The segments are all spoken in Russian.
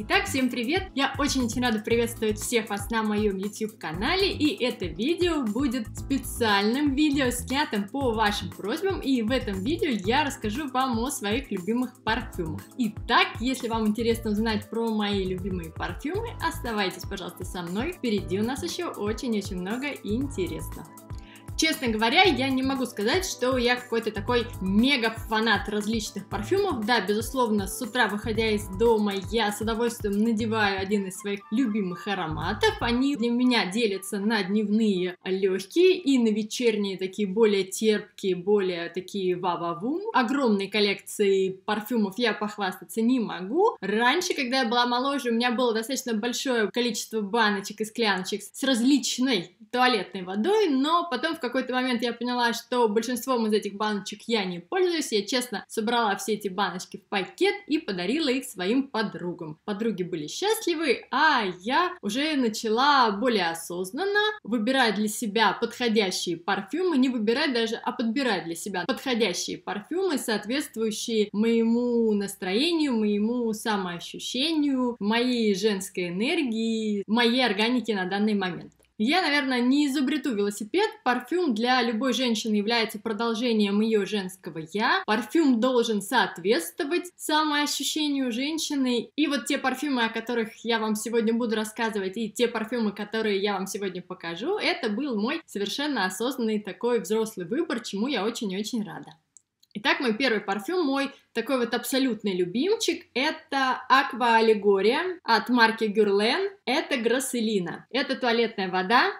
Итак, всем привет! Я очень-очень рада приветствовать всех вас на моем YouTube-канале, и это видео будет специальным видео, снятым по вашим просьбам, и в этом видео я расскажу вам о своих любимых парфюмах. Итак, если вам интересно узнать про мои любимые парфюмы, оставайтесь, пожалуйста, со мной, впереди у нас еще очень-очень много интересного. Честно говоря, я не могу сказать, что я какой-то такой мега-фанат различных парфюмов. Да, безусловно, с утра, выходя из дома, я с удовольствием надеваю один из своих любимых ароматов. Они для меня делятся на дневные легкие и на вечерние такие более терпкие, более такие ва-ва-вум. Огромной коллекции парфюмов я похвастаться не могу. Раньше, когда я была моложе, у меня было достаточно большое количество баночек и скляночек с различной туалетной водой, но потом в какой-то момент я поняла, что большинством из этих баночек я не пользуюсь. Я честно собрала все эти баночки в пакет и подарила их своим подругам. Подруги были счастливы, а я уже начала более осознанно выбирать для себя подходящие парфюмы, не выбирать даже, а подбирать для себя подходящие парфюмы, соответствующие моему настроению, моему самоощущению, моей женской энергии, моей органике на данный момент. Я, наверное, не изобрету велосипед. Парфюм для любой женщины является продолжением ее женского «я». Парфюм должен соответствовать самоощущению женщины. И вот те парфюмы, о которых я вам сегодня буду рассказывать, и те парфюмы, которые я вам сегодня покажу, это был мой совершенно осознанный такой взрослый выбор, чему я очень-очень рада. Итак, мой первый парфюм, мой такой вот абсолютный любимчик, это Аква Аллегория от марки Guerlain. это Грасселина, это туалетная вода,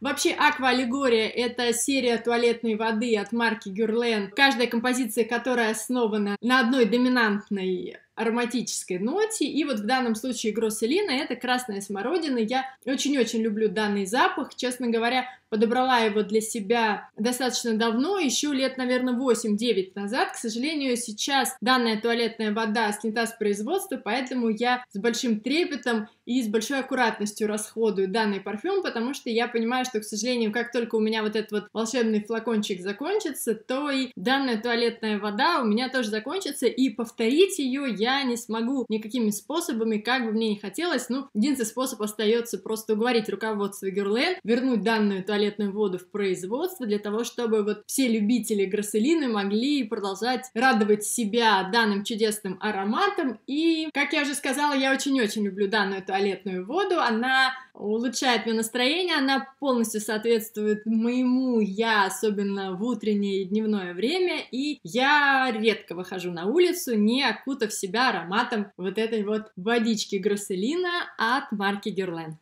Вообще, Аква Аллегория — это серия туалетной воды от марки Guerlain. каждая композиция которая основана на одной доминантной ароматической ноте. И вот в данном случае Гросселина — это красная смородина. Я очень-очень люблю данный запах. Честно говоря, подобрала его для себя достаточно давно, еще лет, наверное, 8-9 назад. К сожалению, сейчас данная туалетная вода снята с производства, поэтому я с большим трепетом и с большой аккуратностью расходую данный парфюм, потому что я понимаю, что, к сожалению, как только у меня вот этот вот волшебный флакончик закончится, то и данная туалетная вода у меня тоже закончится, и повторить ее я не смогу никакими способами, как бы мне ни хотелось. Ну, единственный способ остается просто уговорить руководство Герлен вернуть данную туалетную туалетную воду в производство для того, чтобы вот все любители грасселины могли продолжать радовать себя данным чудесным ароматом. И, как я уже сказала, я очень-очень люблю данную туалетную воду. Она улучшает мне настроение, она полностью соответствует моему я, особенно в утреннее и дневное время, и я редко выхожу на улицу, не окутав себя ароматом вот этой вот водички Гросселина от марки Герлен.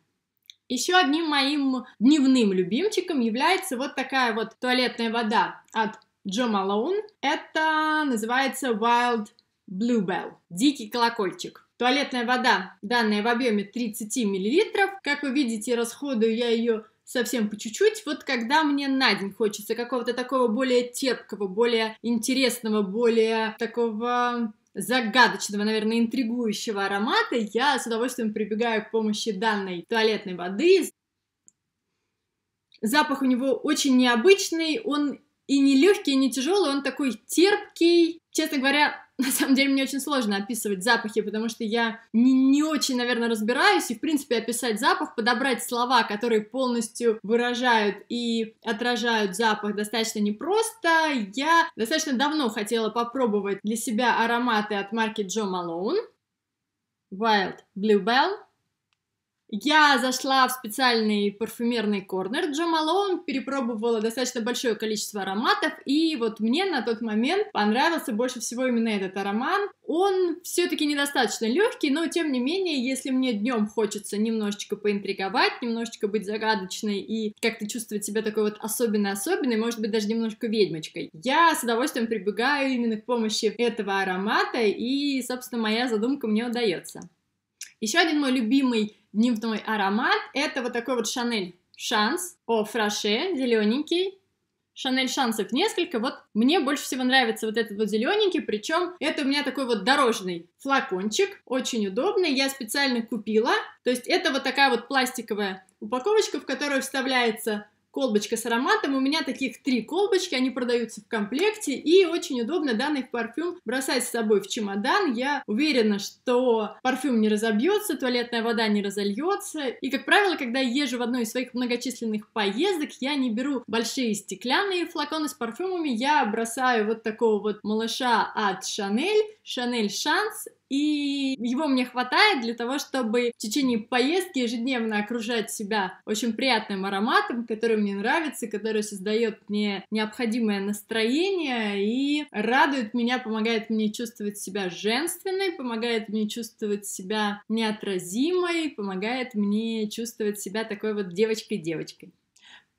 Еще одним моим дневным любимчиком является вот такая вот туалетная вода от Джо Малоун. Это называется Wild Bluebell, дикий колокольчик. Туалетная вода, данная в объеме 30 мл. Как вы видите, расходую я ее совсем по чуть-чуть. Вот когда мне на день хочется какого-то такого более терпкого, более интересного, более такого загадочного, наверное, интригующего аромата, я с удовольствием прибегаю к помощи данной туалетной воды. Запах у него очень необычный, он и не легкий, и не тяжелый, он такой терпкий. Честно говоря, на самом деле мне очень сложно описывать запахи, потому что я не, не очень, наверное, разбираюсь, и, в принципе, описать запах, подобрать слова, которые полностью выражают и отражают запах, достаточно непросто. Я достаточно давно хотела попробовать для себя ароматы от марки Джо Малоун, Wild Bluebell, я зашла в специальный парфюмерный корнер Джо Малон, перепробовала достаточно большое количество ароматов, и вот мне на тот момент понравился больше всего именно этот аромат. Он все-таки недостаточно легкий, но тем не менее, если мне днем хочется немножечко поинтриговать, немножечко быть загадочной и как-то чувствовать себя такой вот особенной особенной может быть, даже немножко ведьмочкой, я с удовольствием прибегаю именно к помощи этого аромата, и, собственно, моя задумка мне удается. Еще один мой любимый дневной аромат – это вот такой вот Шанель Шанс о фраше, зелененький. Шанель шансов несколько. Вот мне больше всего нравится вот этот вот зелененький, причем это у меня такой вот дорожный флакончик, очень удобный, я специально купила. То есть это вот такая вот пластиковая упаковочка, в которую вставляется колбочка с ароматом. У меня таких три колбочки, они продаются в комплекте, и очень удобно данный парфюм бросать с собой в чемодан. Я уверена, что парфюм не разобьется, туалетная вода не разольется. И, как правило, когда я езжу в одной из своих многочисленных поездок, я не беру большие стеклянные флаконы с парфюмами, я бросаю вот такого вот малыша от Шанель, Шанель Шанс, и его мне хватает для того, чтобы в течение поездки ежедневно окружать себя очень приятным ароматом, который мне нравится, который создает мне необходимое настроение и радует меня, помогает мне чувствовать себя женственной, помогает мне чувствовать себя неотразимой, помогает мне чувствовать себя такой вот девочкой-девочкой.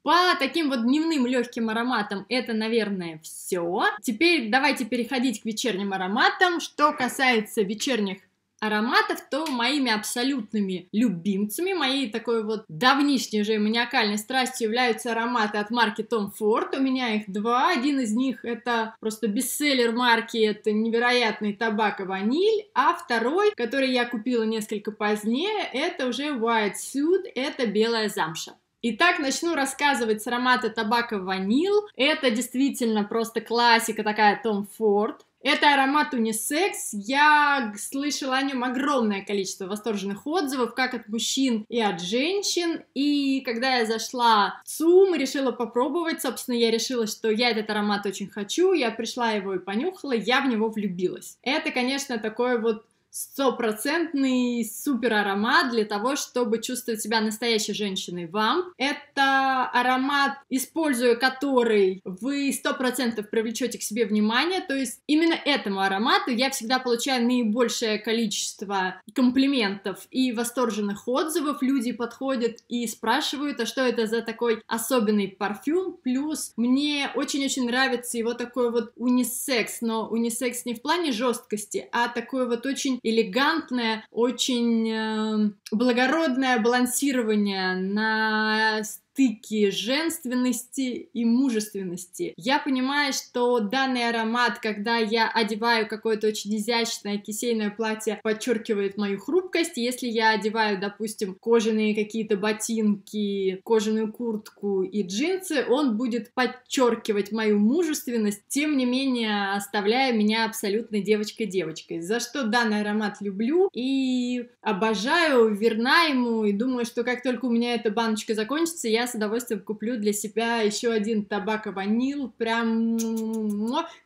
По таким вот дневным легким ароматам это, наверное, все. Теперь давайте переходить к вечерним ароматам. Что касается вечерних ароматов, то моими абсолютными любимцами, моей такой вот давнишней же маниакальной страстью являются ароматы от марки Tom Ford. У меня их два. Один из них это просто бестселлер марки, это невероятный табак и ваниль. А второй, который я купила несколько позднее, это уже White Suit, это белая замша. Итак, начну рассказывать с аромата табака ванил. Это действительно просто классика такая Том Форд. Это аромат унисекс. Я слышала о нем огромное количество восторженных отзывов, как от мужчин и от женщин. И когда я зашла в ЦУМ, решила попробовать. Собственно, я решила, что я этот аромат очень хочу. Я пришла его и понюхала, я в него влюбилась. Это, конечно, такой вот стопроцентный супер аромат для того, чтобы чувствовать себя настоящей женщиной вам. Это аромат, используя который вы сто процентов привлечете к себе внимание, то есть именно этому аромату я всегда получаю наибольшее количество комплиментов и восторженных отзывов, люди подходят и спрашивают, а что это за такой особенный парфюм, плюс мне очень-очень нравится его такой вот унисекс, но унисекс не в плане жесткости, а такой вот очень элегантное, очень э, благородное балансирование на стыке женственности и мужественности. Я понимаю, что данный аромат, когда я одеваю какое-то очень изящное кисейное платье, подчеркивает мою хрупкость. Если я одеваю, допустим, кожаные какие-то ботинки, кожаную куртку и джинсы, он будет подчеркивать мою мужественность, тем не менее оставляя меня абсолютно девочкой-девочкой. За что данный аромат люблю и обожаю, верна ему и думаю, что как только у меня эта баночка закончится, я я с удовольствием куплю для себя еще один табако ванил, прям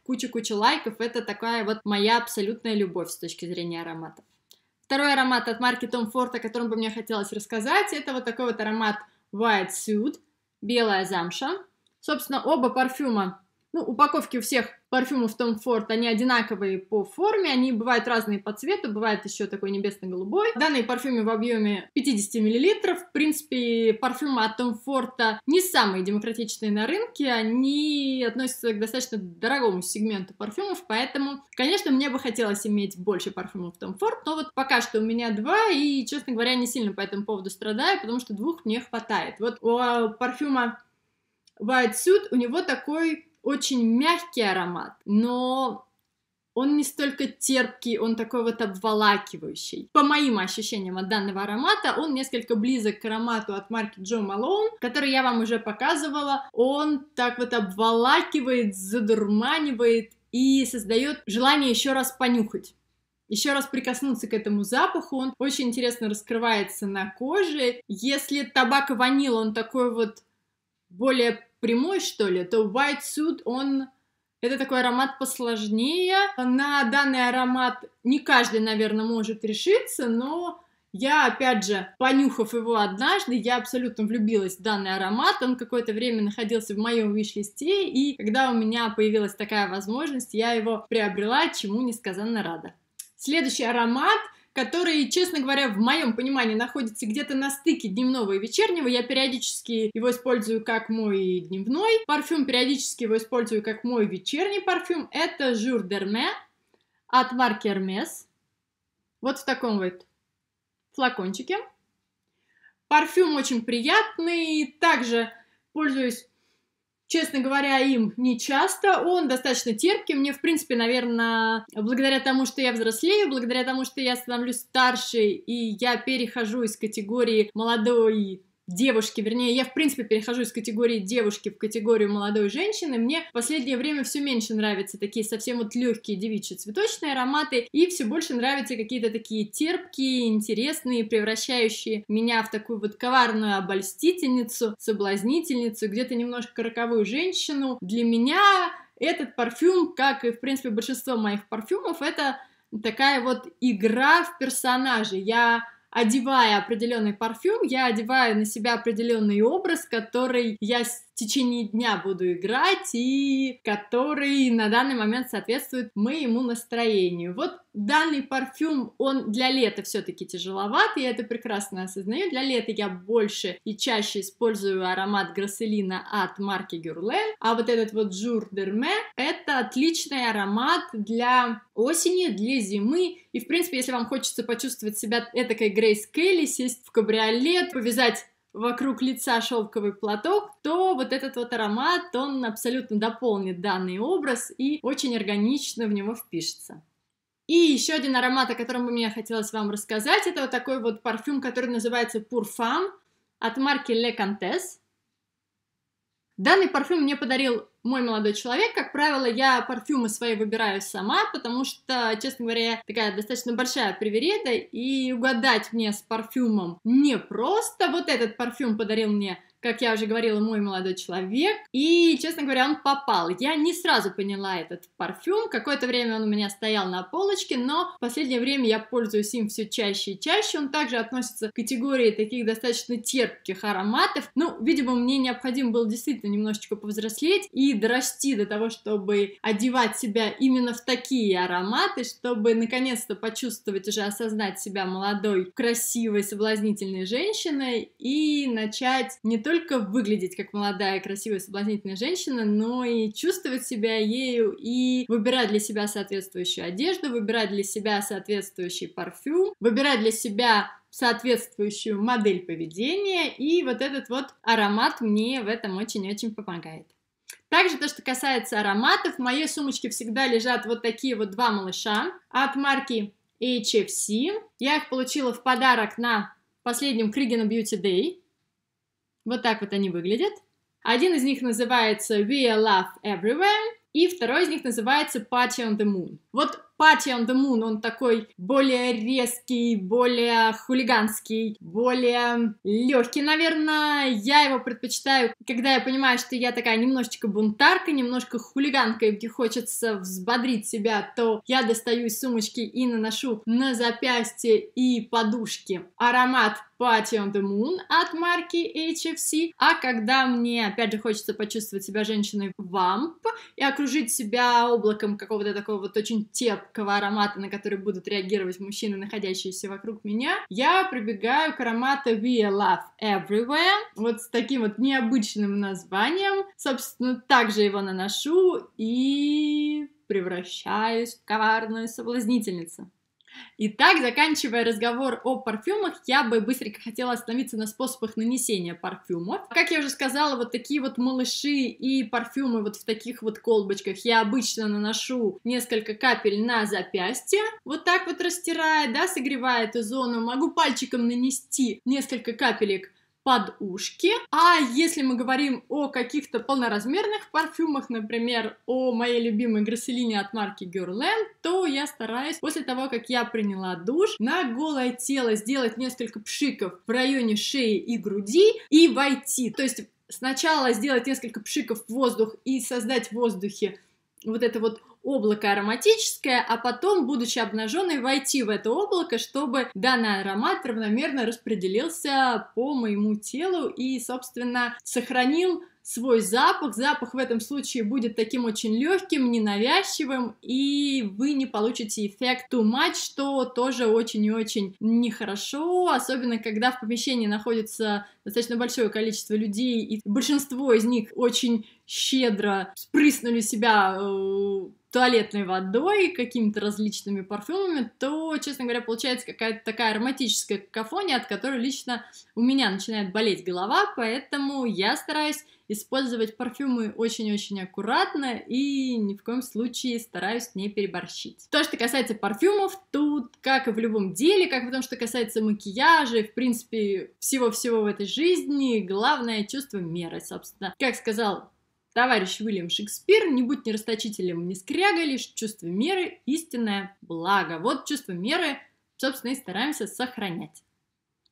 куча-куча лайков, это такая вот моя абсолютная любовь с точки зрения аромата. Второй аромат от марки Tom Ford, о котором бы мне хотелось рассказать, это вот такой вот аромат White Suit, белая замша. Собственно, оба парфюма, ну, упаковки у всех парфюмов Tom Ford, они одинаковые по форме, они бывают разные по цвету, бывает еще такой небесно-голубой. Данные парфюмы в объеме 50 мл. В принципе, парфюмы от Tom Ford не самые демократичные на рынке, они относятся к достаточно дорогому сегменту парфюмов, поэтому, конечно, мне бы хотелось иметь больше парфюмов Tom Ford, но вот пока что у меня два, и, честно говоря, не сильно по этому поводу страдаю, потому что двух мне хватает. Вот у а, парфюма White Suit, у него такой очень мягкий аромат, но он не столько терпкий, он такой вот обволакивающий. По моим ощущениям от данного аромата, он несколько близок к аромату от марки Джо Малоун, который я вам уже показывала. Он так вот обволакивает, задурманивает и создает желание еще раз понюхать. Еще раз прикоснуться к этому запаху, он очень интересно раскрывается на коже. Если табак и ваниль, он такой вот более прямой, что ли, то White Suit, он... Это такой аромат посложнее. На данный аромат не каждый, наверное, может решиться, но я, опять же, понюхав его однажды, я абсолютно влюбилась в данный аромат. Он какое-то время находился в моем виш-листе, и когда у меня появилась такая возможность, я его приобрела, чему несказанно рада. Следующий аромат который, честно говоря, в моем понимании находится где-то на стыке дневного и вечернего. Я периодически его использую как мой дневной парфюм, периодически его использую как мой вечерний парфюм. Это Жюр Дерме от марки Hermes. Вот в таком вот флакончике. Парфюм очень приятный, также пользуюсь Честно говоря, им не часто. Он достаточно терпкий. Мне, в принципе, наверное, благодаря тому, что я взрослею, благодаря тому, что я становлюсь старше, и я перехожу из категории молодой девушки, вернее, я в принципе перехожу из категории девушки в категорию молодой женщины, мне в последнее время все меньше нравятся такие совсем вот легкие девичьи цветочные ароматы, и все больше нравятся какие-то такие терпкие, интересные, превращающие меня в такую вот коварную обольстительницу, соблазнительницу, где-то немножко роковую женщину. Для меня этот парфюм, как и, в принципе, большинство моих парфюмов, это такая вот игра в персонаже. Я одевая определенный парфюм, я одеваю на себя определенный образ, который я в течение дня буду играть и который на данный момент соответствует моему настроению. Вот данный парфюм, он для лета все-таки тяжеловат, я это прекрасно осознаю. Для лета я больше и чаще использую аромат Грасселина от марки Guerlain, а вот этот вот Жур Дерме — это отличный аромат для осени, для зимы. И, в принципе, если вам хочется почувствовать себя этакой Грейс Келли, сесть в кабриолет, повязать вокруг лица шелковый платок, то вот этот вот аромат, он абсолютно дополнит данный образ и очень органично в него впишется. И еще один аромат, о котором бы мне хотелось вам рассказать, это вот такой вот парфюм, который называется Purfam от марки Le Contes. Данный парфюм мне подарил мой молодой человек. Как правило, я парфюмы свои выбираю сама, потому что, честно говоря, я такая достаточно большая привереда, и угадать мне с парфюмом непросто. Вот этот парфюм подарил мне как я уже говорила, мой молодой человек. И, честно говоря, он попал. Я не сразу поняла этот парфюм. Какое-то время он у меня стоял на полочке, но в последнее время я пользуюсь им все чаще и чаще. Он также относится к категории таких достаточно терпких ароматов. Ну, видимо, мне необходимо было действительно немножечко повзрослеть и дорасти до того, чтобы одевать себя именно в такие ароматы, чтобы наконец-то почувствовать, уже осознать себя молодой, красивой, соблазнительной женщиной и начать не только только выглядеть как молодая, красивая, соблазнительная женщина, но и чувствовать себя ею и выбирать для себя соответствующую одежду, выбирать для себя соответствующий парфюм, выбирать для себя соответствующую модель поведения, и вот этот вот аромат мне в этом очень-очень помогает. Также то, что касается ароматов, в моей сумочке всегда лежат вот такие вот два малыша от марки HFC. Я их получила в подарок на последнем Кригена Beauty Day. Вот так вот они выглядят. Один из них называется We Love Everywhere, и второй из них называется Party on the Moon. Вот Party on the Moon, он такой более резкий, более хулиганский, более легкий, наверное. Я его предпочитаю, когда я понимаю, что я такая немножечко бунтарка, немножко хулиганка, и где хочется взбодрить себя, то я достаю из сумочки и наношу на запястье и подушки аромат Party on the Moon от марки HFC. А когда мне, опять же, хочется почувствовать себя женщиной вамп и окружить себя облаком какого-то такого вот очень тепкого аромата, на который будут реагировать мужчины, находящиеся вокруг меня, я прибегаю к аромату We Love Everywhere, вот с таким вот необычным названием. Собственно, также его наношу и превращаюсь в коварную соблазнительницу. Итак, заканчивая разговор о парфюмах, я бы быстренько хотела остановиться на способах нанесения парфюмов. Как я уже сказала, вот такие вот малыши и парфюмы вот в таких вот колбочках я обычно наношу несколько капель на запястье, вот так вот растирая, да, согревая эту зону. Могу пальчиком нанести несколько капелек подушки. А если мы говорим о каких-то полноразмерных парфюмах, например, о моей любимой Грасселине от марки Guerlain, то я стараюсь после того, как я приняла душ, на голое тело сделать несколько пшиков в районе шеи и груди и войти. То есть сначала сделать несколько пшиков в воздух и создать в воздухе вот это вот облако ароматическое, а потом, будучи обнаженной, войти в это облако, чтобы данный аромат равномерно распределился по моему телу и, собственно, сохранил свой запах. Запах в этом случае будет таким очень легким, ненавязчивым, и вы не получите эффект too much, что тоже очень и очень нехорошо, особенно когда в помещении находится достаточно большое количество людей, и большинство из них очень щедро спрыснули себя э, туалетной водой, какими-то различными парфюмами, то, честно говоря, получается какая-то такая ароматическая какофония, от которой лично у меня начинает болеть голова, поэтому я стараюсь использовать парфюмы очень-очень аккуратно и ни в коем случае стараюсь не переборщить. То, что касается парфюмов, тут, как и в любом деле, как в том, что касается макияжа и, в принципе, всего-всего в этой жизни, главное чувство меры, собственно. Как сказал Товарищ Уильям Шекспир, не будь нерасточителем, не скряга лишь, чувство меры – истинное благо. Вот чувство меры, собственно, и стараемся сохранять.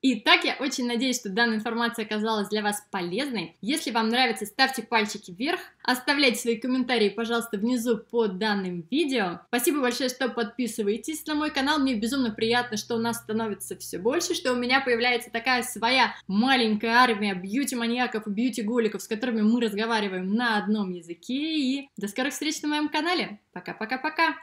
Итак, я очень надеюсь, что данная информация оказалась для вас полезной. Если вам нравится, ставьте пальчики вверх, оставляйте свои комментарии, пожалуйста, внизу под данным видео. Спасибо большое, что подписываетесь на мой канал, мне безумно приятно, что у нас становится все больше, что у меня появляется такая своя маленькая армия бьюти-маньяков и бьюти-голиков, с которыми мы разговариваем на одном языке. И до скорых встреч на моем канале. Пока-пока-пока!